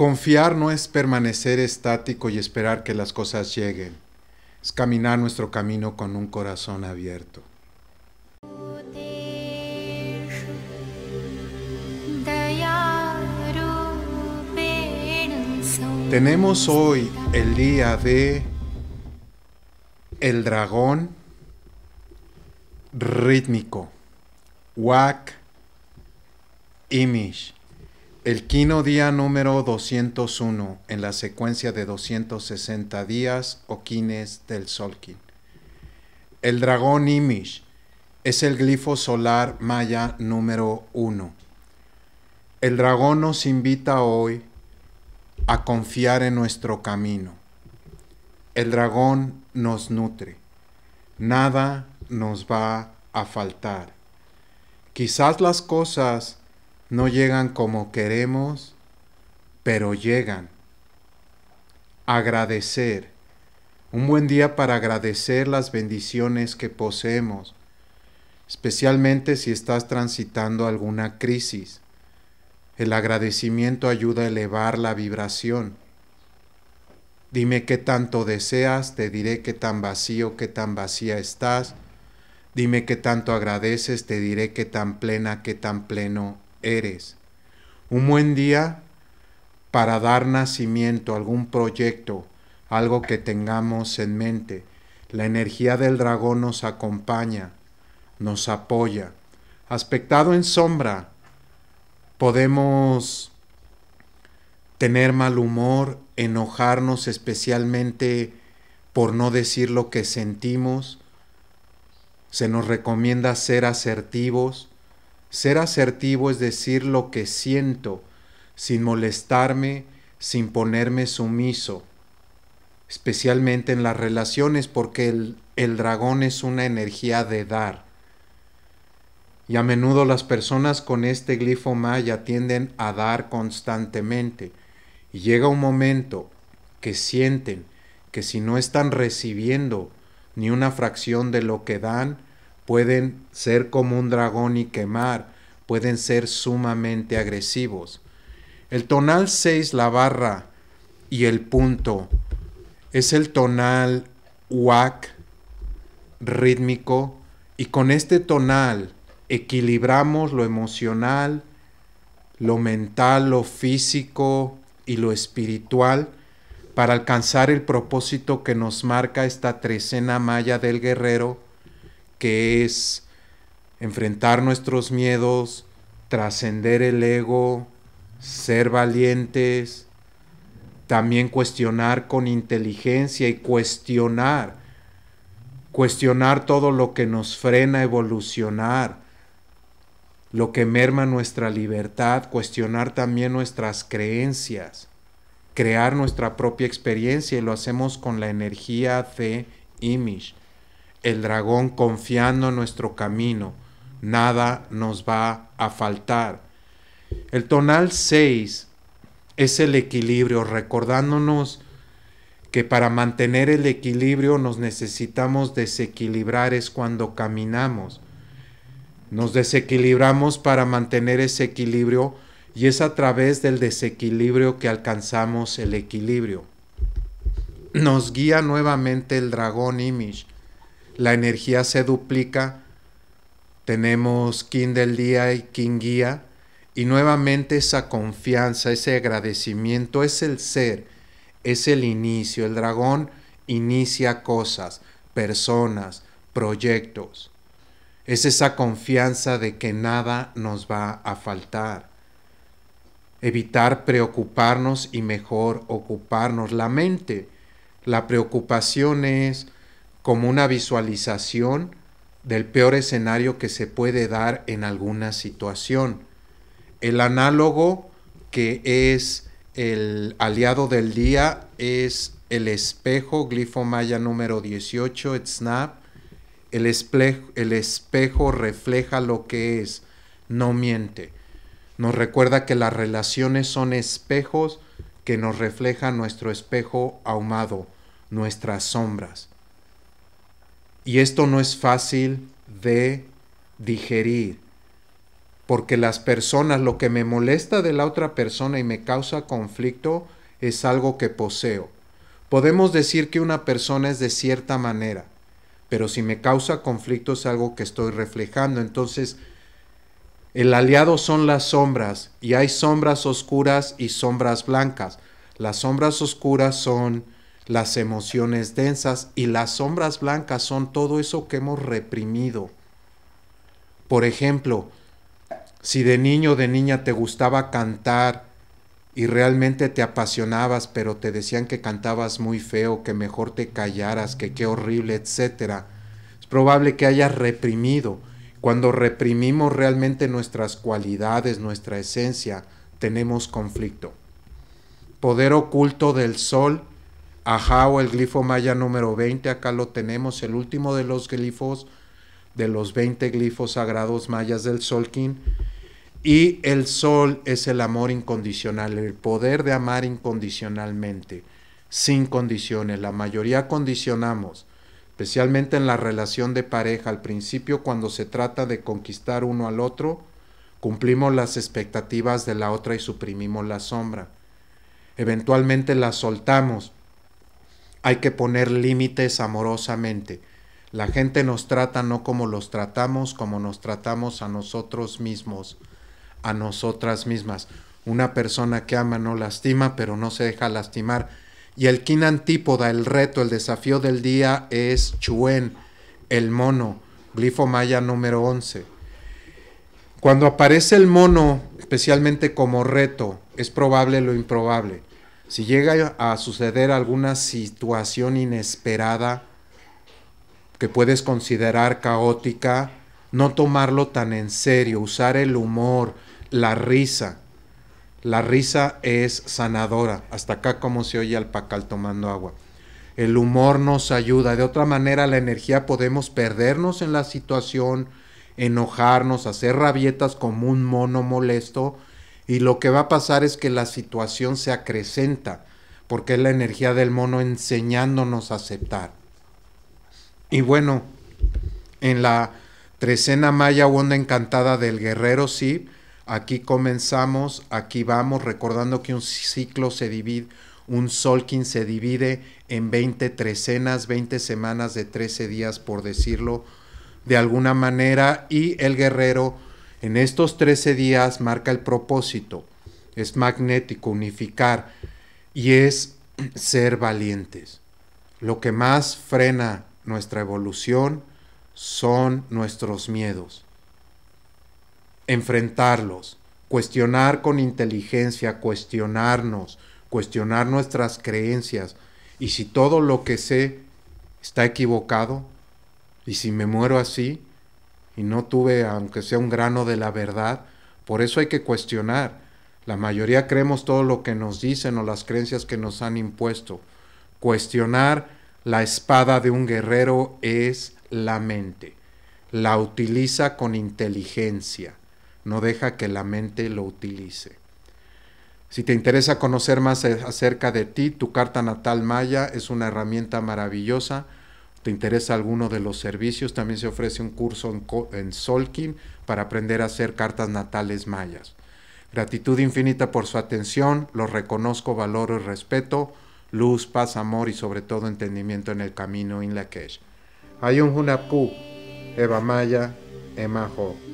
Confiar no es permanecer estático y esperar que las cosas lleguen, es caminar nuestro camino con un corazón abierto. Tenemos hoy el día de el dragón rítmico, Wak Image. El quino día número 201 en la secuencia de 260 días o quines del Solkin. El dragón Imish es el glifo solar maya número 1. El dragón nos invita hoy a confiar en nuestro camino. El dragón nos nutre. Nada nos va a faltar. Quizás las cosas no llegan como queremos, pero llegan. Agradecer. Un buen día para agradecer las bendiciones que poseemos, especialmente si estás transitando alguna crisis. El agradecimiento ayuda a elevar la vibración. Dime qué tanto deseas, te diré qué tan vacío, qué tan vacía estás. Dime qué tanto agradeces, te diré qué tan plena, qué tan pleno eres. Un buen día para dar nacimiento a algún proyecto, algo que tengamos en mente. La energía del dragón nos acompaña, nos apoya. Aspectado en sombra, podemos tener mal humor, enojarnos especialmente por no decir lo que sentimos. Se nos recomienda ser asertivos, ser asertivo es decir lo que siento, sin molestarme, sin ponerme sumiso, especialmente en las relaciones, porque el, dragón es una energía de dar. Y a menudo las personas con este glifo maya tienden a dar constantemente. Y llega un momento que sienten que si no están recibiendo ni una fracción de lo que dan, pueden ser como un dragón y quemar, pueden ser sumamente agresivos. El tonal 6, la barra y el punto, es el tonal whack rítmico y con este tonal equilibramos lo emocional, lo mental, lo físico y lo espiritual para alcanzar el propósito que nos marca esta trecena malla del guerrero que es enfrentar nuestros miedos, trascender el ego, ser valientes, también cuestionar con inteligencia y cuestionar, cuestionar todo lo que nos frena a evolucionar, lo que merma nuestra libertad, cuestionar también nuestras creencias, crear nuestra propia experiencia y lo hacemos con la energía de image el dragón confiando en nuestro camino. Nada nos va a faltar. El tonal 6 es el equilibrio, recordándonos que para mantener el equilibrio nos necesitamos desequilibrar es cuando caminamos. Nos desequilibramos para mantener ese equilibrio y es a través del desequilibrio que alcanzamos el equilibrio. Nos guía nuevamente el dragón Imish la energía se duplica, tenemos King del día y King guía, y nuevamente esa confianza, ese agradecimiento es el ser, es el inicio, el dragón inicia cosas, personas, proyectos. Es esa confianza de que nada nos va a faltar. Evitar preocuparnos y mejor ocuparnos. La mente, la preocupación es como una visualización del peor escenario que se puede dar en alguna situación. El análogo que es el aliado del día es el espejo, glifo maya número 18, snap. El, espejo, el espejo refleja lo que es, no miente. Nos recuerda que las relaciones son espejos que nos reflejan nuestro espejo ahumado, nuestras sombras. Y esto no es fácil de digerir, porque las personas, lo que me molesta de la otra persona y me causa conflicto es algo que poseo. Podemos decir que una persona es de cierta manera, pero si me causa conflicto es algo que estoy reflejando. Entonces, el aliado son las sombras, y hay sombras oscuras y sombras blancas. Las sombras oscuras son las emociones densas y las sombras blancas son todo eso que hemos reprimido. Por ejemplo, si de niño o de niña te gustaba cantar y realmente te apasionabas, pero te decían que cantabas muy feo, que mejor te callaras, que qué horrible, etc., es probable que hayas reprimido. Cuando reprimimos realmente nuestras cualidades, nuestra esencia, tenemos conflicto. Poder oculto del sol Ajao, el glifo maya número 20, acá lo tenemos, el último de los glifos, de los 20 glifos sagrados mayas del Solkin. Y el sol es el amor incondicional, el poder de amar incondicionalmente, sin condiciones. La mayoría condicionamos, especialmente en la relación de pareja. Al principio, cuando se trata de conquistar uno al otro, cumplimos las expectativas de la otra y suprimimos la sombra. Eventualmente la soltamos hay que poner límites amorosamente. La gente nos trata no como los tratamos, como nos tratamos a nosotros mismos, a nosotras mismas. Una persona que ama no lastima, pero no se deja lastimar. Y el kin antípoda, el reto, el desafío del día es Chuen, el mono, glifo maya número 11. Cuando aparece el mono, especialmente como reto, es probable lo improbable. Si llega a suceder alguna situación inesperada que puedes considerar caótica, no tomarlo tan en serio, usar el humor, la risa. La risa es sanadora. Hasta acá como se oye al pacal tomando agua. El humor nos ayuda. De otra manera, la energía podemos perdernos en la situación, enojarnos, hacer rabietas como un mono molesto y lo que va a pasar es que la situación se acrecenta, porque es la energía del mono enseñándonos a aceptar. Y bueno, en la trecena maya o onda encantada del guerrero, sí, aquí comenzamos, aquí vamos, recordando que un ciclo se divide, un solkin se divide en 20 trecenas, 20 semanas de 13 días, por decirlo de alguna manera, y el guerrero en estos 13 días marca el propósito, es magnético, unificar y es ser valientes. Lo que más frena nuestra evolución son nuestros miedos. Enfrentarlos, cuestionar con inteligencia, cuestionarnos, cuestionar nuestras creencias. Y si todo lo que sé está equivocado, y si me muero así, y no tuve, aunque sea un grano de la verdad. Por eso hay que cuestionar. La mayoría creemos todo lo que nos dicen o las creencias que nos han impuesto. Cuestionar la espada de un guerrero es la mente. La utiliza con inteligencia. No deja que la mente lo utilice. Si te interesa conocer más eh, acerca de ti, tu carta natal maya es una herramienta maravillosa te interesa alguno de los servicios, también se ofrece un curso en, Solkin para aprender a hacer cartas natales mayas. Gratitud infinita por su atención, los reconozco, valoro y respeto, luz, paz, amor y sobre todo entendimiento en el camino Hay un Hunapu, Eva Maya, Emajo.